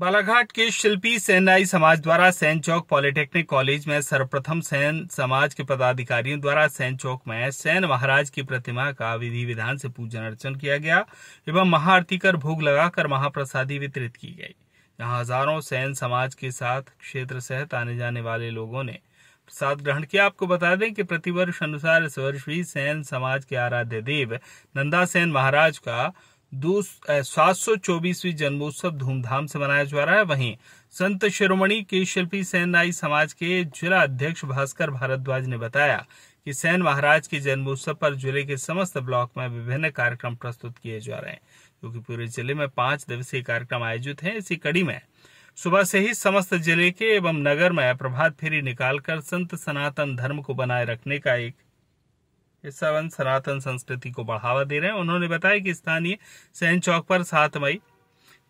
बालाघाट के शिल्पी सेनाई समाज द्वारा सैन चौक पॉलिटेक्निक कॉलेज में सर्वप्रथम सैन समाज के पदाधिकारियों द्वारा सैन चौक में सैन महाराज की प्रतिमा का विधि विधान से पूजन अर्चन किया गया एवं महाआरती कर भोग लगाकर महाप्रसादी वितरित की गई जहां हजारों सैन समाज के साथ क्षेत्र सहित आने जाने वाले लोगों ने प्रसाद ग्रहण किया आपको बता दें कि प्रतिवर्ष अनुसार इस वर्ष भी सैन समाज के आराध्य देव नंदा सेन महाराज का सात सौ चौबीसवीं जन्मोत्सव धूमधाम से मनाया जा रहा है वहीं संत शिरोमणि के शिल्पी आई समाज के जिला अध्यक्ष भास्कर भारद्वाज ने बताया कि सैन महाराज के जन्मोत्सव पर जिले के समस्त ब्लॉक में विभिन्न कार्यक्रम प्रस्तुत किए जा रहे हैं क्योंकि पूरे जिले में पांच दिवसीय कार्यक्रम आयोजित हैं इसी कड़ी में सुबह से ही समस्त जिले के एवं नगर में प्रभात फेरी निकालकर संत सनातन धर्म को बनाए रखने का एक सेवन सनातन संस्कृति को बढ़ावा दे रहे हैं उन्होंने बताया कि स्थानीय सैन चौक पर सात मई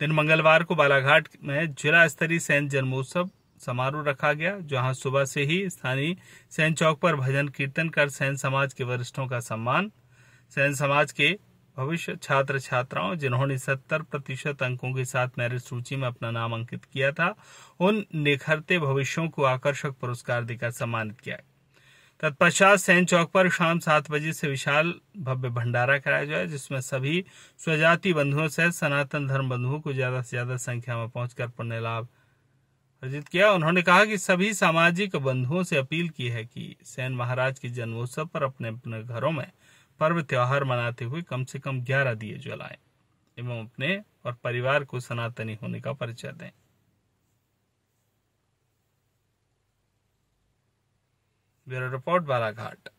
दिन मंगलवार को बालाघाट में जिला स्तरीय सैन जन्मोत्सव समारोह रखा गया जहां सुबह से ही स्थानीय सैन चौक पर भजन कीर्तन कर सैन समाज के वरिष्ठों का सम्मान सैन समाज के भविष्य छात्र छात्राओं जिन्होंने सत्तर प्रतिशत अंकों के साथ मेरिट सूची में अपना नाम अंकित किया था उन निखरते भविष्यों को आकर्षक पुरस्कार देकर सम्मानित किया तत्पश्चात सैन चौक पर शाम सात बजे से विशाल भव्य भंडारा कराया जाए जिसमें सभी स्वजाति बंधुओं सहित सनातन धर्म बंधुओं को ज्यादा से ज्यादा संख्या में पहुंचकर पुण्य लाभ अर्जित किया उन्होंने कहा कि सभी सामाजिक बंधुओं से अपील की है कि सैन महाराज के जन्मोत्सव पर अपने अपने घरों में पर्व त्योहार मनाते हुए कम से कम ग्यारह दिए जलाएं एवं अपने और परिवार को सनातनी होने का परिचय दें ब्यूरो रिपोर्ट बालाघाट